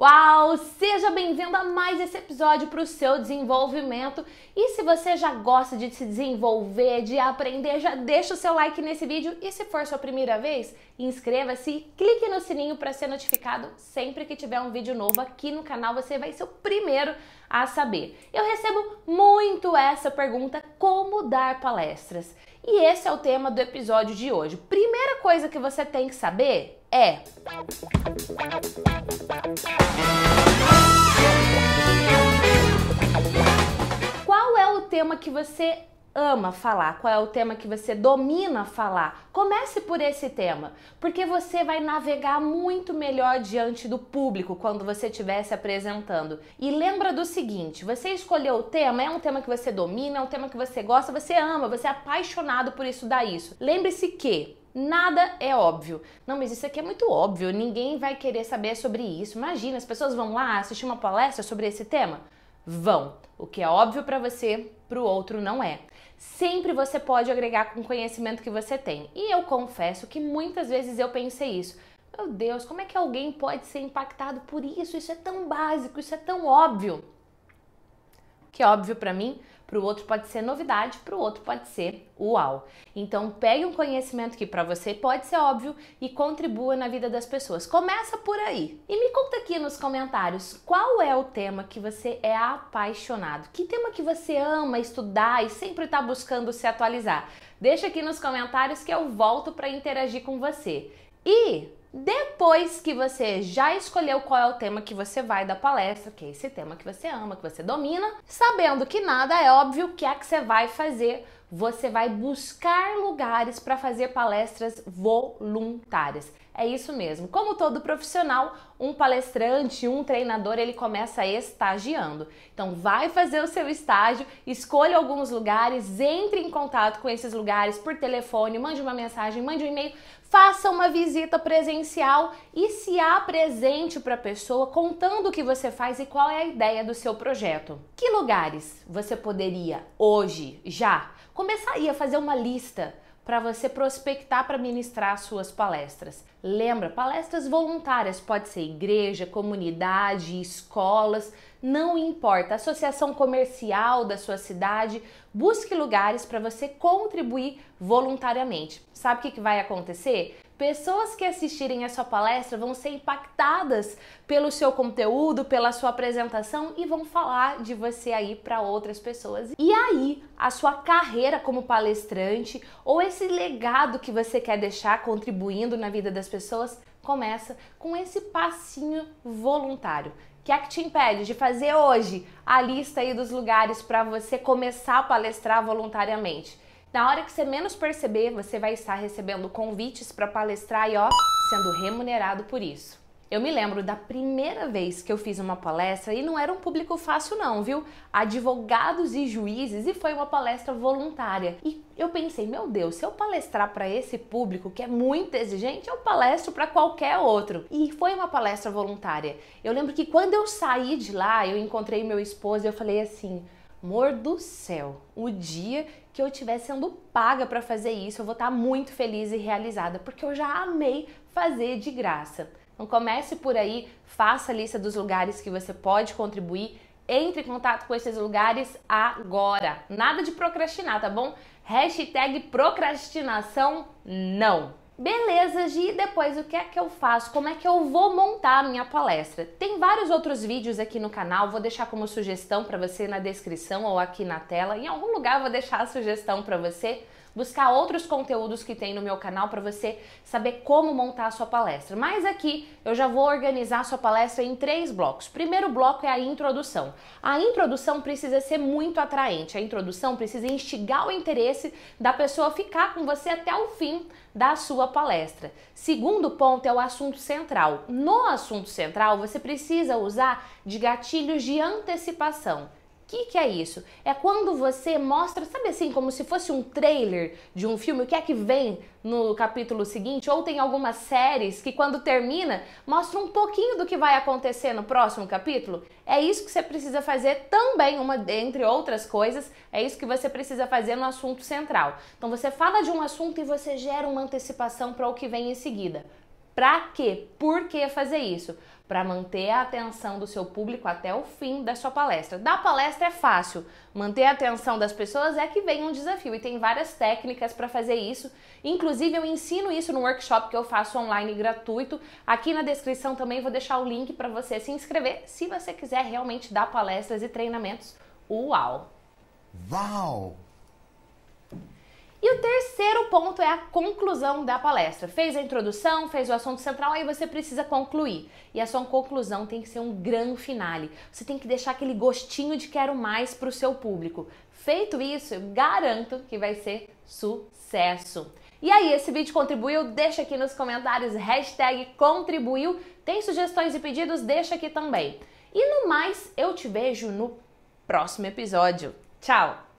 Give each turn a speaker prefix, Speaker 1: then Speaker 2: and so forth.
Speaker 1: Uau! Seja bem-vindo a mais esse episódio para o seu desenvolvimento. E se você já gosta de se desenvolver, de aprender, já deixa o seu like nesse vídeo. E se for sua primeira vez, inscreva-se e clique no sininho para ser notificado sempre que tiver um vídeo novo aqui no canal. Você vai ser o primeiro a saber. Eu recebo muito essa pergunta: como dar palestras? E esse é o tema do episódio de hoje. Primeira coisa que você tem que saber é. Qual é o tema que você ama falar, qual é o tema que você domina falar. Comece por esse tema, porque você vai navegar muito melhor diante do público quando você estiver se apresentando. E lembra do seguinte, você escolheu o tema, é um tema que você domina, é um tema que você gosta, você ama, você é apaixonado por estudar isso. Lembre-se que Nada é óbvio. Não, mas isso aqui é muito óbvio, ninguém vai querer saber sobre isso. Imagina, as pessoas vão lá assistir uma palestra sobre esse tema? Vão. O que é óbvio para você, para o outro não é. Sempre você pode agregar com o conhecimento que você tem. E eu confesso que muitas vezes eu pensei isso. Meu Deus, como é que alguém pode ser impactado por isso? Isso é tão básico, isso é tão óbvio. O que é óbvio para mim para o outro pode ser novidade, para o outro pode ser uau. Então pegue um conhecimento que para você pode ser óbvio e contribua na vida das pessoas. Começa por aí. E me conta aqui nos comentários qual é o tema que você é apaixonado? Que tema que você ama estudar e sempre está buscando se atualizar? Deixa aqui nos comentários que eu volto para interagir com você. E depois que você já escolheu qual é o tema que você vai da palestra, que é esse tema que você ama, que você domina, sabendo que nada é óbvio, o que é que você vai fazer você vai buscar lugares para fazer palestras voluntárias. É isso mesmo. Como todo profissional, um palestrante, um treinador, ele começa estagiando. Então, vai fazer o seu estágio, escolha alguns lugares, entre em contato com esses lugares por telefone, mande uma mensagem, mande um e-mail, faça uma visita presencial e se apresente para a pessoa contando o que você faz e qual é a ideia do seu projeto. Que lugares você poderia hoje já começaria a fazer uma lista para você prospectar para ministrar suas palestras. Lembra, palestras voluntárias pode ser igreja, comunidade, escolas, não importa. Associação comercial da sua cidade, busque lugares para você contribuir voluntariamente. Sabe o que, que vai acontecer? Pessoas que assistirem a sua palestra vão ser impactadas pelo seu conteúdo, pela sua apresentação e vão falar de você aí para outras pessoas. E aí, a sua carreira como palestrante ou esse legado que você quer deixar contribuindo na vida das pessoas começa com esse passinho voluntário. Que é que te impede de fazer hoje a lista aí dos lugares para você começar a palestrar voluntariamente? Na hora que você menos perceber, você vai estar recebendo convites para palestrar e ó, sendo remunerado por isso. Eu me lembro da primeira vez que eu fiz uma palestra e não era um público fácil não, viu? Advogados e juízes e foi uma palestra voluntária. E eu pensei, meu Deus, se eu palestrar para esse público que é muito exigente, eu palestro para qualquer outro. E foi uma palestra voluntária. Eu lembro que quando eu saí de lá, eu encontrei meu esposo e eu falei assim: "Amor do céu, o dia que eu estiver sendo paga para fazer isso, eu vou estar tá muito feliz e realizada, porque eu já amei fazer de graça". Então comece por aí, faça a lista dos lugares que você pode contribuir, entre em contato com esses lugares agora. Nada de procrastinar, tá bom? Hashtag procrastinação não. Beleza, Gi, depois o que é que eu faço? Como é que eu vou montar a minha palestra? Tem vários outros vídeos aqui no canal, vou deixar como sugestão para você na descrição ou aqui na tela. Em algum lugar eu vou deixar a sugestão para você buscar outros conteúdos que tem no meu canal para você saber como montar a sua palestra. Mas aqui eu já vou organizar a sua palestra em três blocos. Primeiro bloco é a introdução. A introdução precisa ser muito atraente. A introdução precisa instigar o interesse da pessoa ficar com você até o fim da sua palestra. Segundo ponto é o assunto central. No assunto central, você precisa usar de gatilhos de antecipação que, que é isso? É quando você mostra, sabe assim, como se fosse um trailer de um filme, o que é que vem no capítulo seguinte, ou tem algumas séries que quando termina mostra um pouquinho do que vai acontecer no próximo capítulo. É isso que você precisa fazer também, uma entre outras coisas, é isso que você precisa fazer no assunto central. Então você fala de um assunto e você gera uma antecipação para o que vem em seguida. Para quê? Por que fazer isso? Para manter a atenção do seu público até o fim da sua palestra. Da palestra é fácil, manter a atenção das pessoas é que vem um desafio e tem várias técnicas para fazer isso. Inclusive, eu ensino isso no workshop que eu faço online gratuito. Aqui na descrição também vou deixar o link para você se inscrever se você quiser realmente dar palestras e treinamentos. Uau! Uau! E o terceiro ponto é a conclusão da palestra. Fez a introdução, fez o assunto central, aí você precisa concluir. E a sua conclusão tem que ser um grande finale. Você tem que deixar aquele gostinho de quero mais para o seu público. Feito isso, eu garanto que vai ser sucesso. E aí, esse vídeo contribuiu? Deixa aqui nos comentários, hashtag contribuiu. Tem sugestões e pedidos? Deixa aqui também. E no mais, eu te vejo no próximo episódio. Tchau!